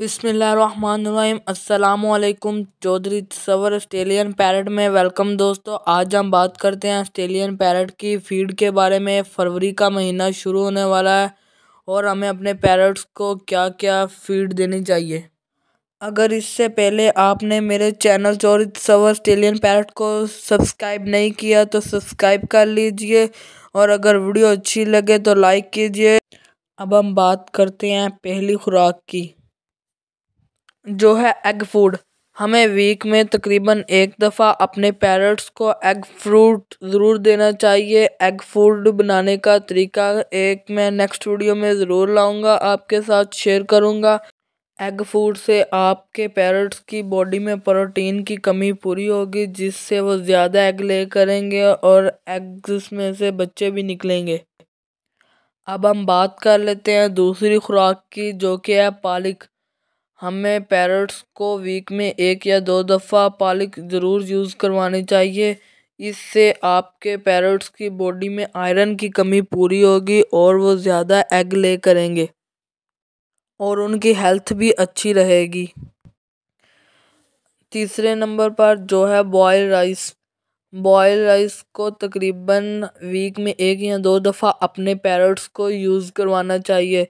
बिसमीम अल्लाम चौधरी सवर ऑस्ट्रेलियन पैरट में वेलकम दोस्तों आज हम बात करते हैं ऑस्ट्रेलियन पैरट की फीड के बारे में फरवरी का महीना शुरू होने वाला है और हमें अपने पैरट्स को क्या क्या फीड देनी चाहिए अगर इससे पहले आपने मेरे चैनल चौधरी सवर ऑस्ट्रेलियन पैरट को सब्सक्राइब नहीं किया तो सब्सक्राइब कर लीजिए और अगर वीडियो अच्छी लगे तो लाइक कीजिए अब हम बात करते हैं पहली खुराक की जो है एग फूड हमें वीक में तकरीबन एक दफ़ा अपने पेरेंट्स को एग फ्रूट ज़रूर देना चाहिए एग फूड बनाने का तरीका एक मैं नेक्स्ट वीडियो में ज़रूर लाऊंगा आपके साथ शेयर करूंगा एग फूड से आपके पेरेंट्स की बॉडी में प्रोटीन की कमी पूरी होगी जिससे वो ज़्यादा एग ले करेंगे और एग्स में से बच्चे भी निकलेंगे अब हम बात कर लेते हैं दूसरी खुराक की जो कि है पालक हमें पैरट्स को वीक में एक या दो दफ़ा पालक ज़रूर यूज़ करवानी चाहिए इससे आपके पैरट्स की बॉडी में आयरन की कमी पूरी होगी और वो ज़्यादा एग ले करेंगे और उनकी हेल्थ भी अच्छी रहेगी तीसरे नंबर पर जो है बॉयल राइस बॉयल राइस को तकरीबन वीक में एक या दो दफ़ा अपने पैरट्स को यूज़ करवाना चाहिए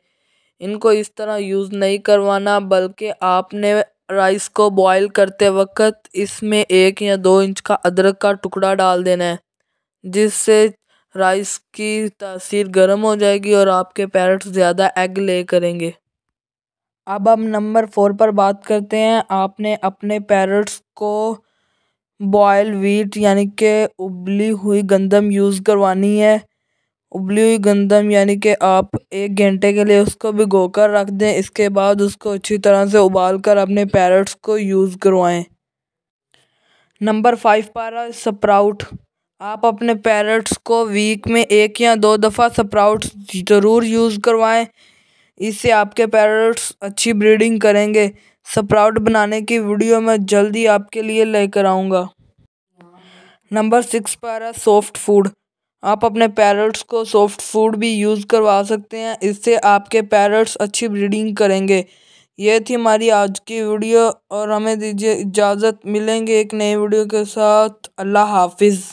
इनको इस तरह यूज़ नहीं करवाना बल्कि आपने राइस को बॉईल करते वक्त इसमें एक या दो इंच का अदरक का टुकड़ा डाल देना है जिससे राइस की तासीर गर्म हो जाएगी और आपके पैरट्स ज़्यादा एग ले करेंगे अब हम नंबर फोर पर बात करते हैं आपने अपने पैरट्स को बॉयल वीट यानी कि उबली हुई गंदम यूज़ करवानी है उबली हुई गंदम यानी कि आप एक घंटे के लिए उसको भिगो कर रख दें इसके बाद उसको अच्छी तरह से उबाल कर अपने पैरट्स को यूज़ करवाएं नंबर फाइव पर स्प्राउट आप अपने पैरट्स को वीक में एक या दो दफ़ा स्प्राउट्स ज़रूर यूज़ करवाएं इससे आपके पैरट्स अच्छी ब्रीडिंग करेंगे स्प्राउट बनाने की वीडियो मैं जल्दी आपके लिए लेकर आऊँगा नंबर सिक्स पर सॉफ्ट फूड आप अपने पैरट्स को सॉफ्ट फूड भी यूज़ करवा सकते हैं इससे आपके पैरट्स अच्छी ब्रीडिंग करेंगे ये थी हमारी आज की वीडियो और हमें दीजिए इजाज़त मिलेंगे एक नए वीडियो के साथ अल्लाह हाफिज़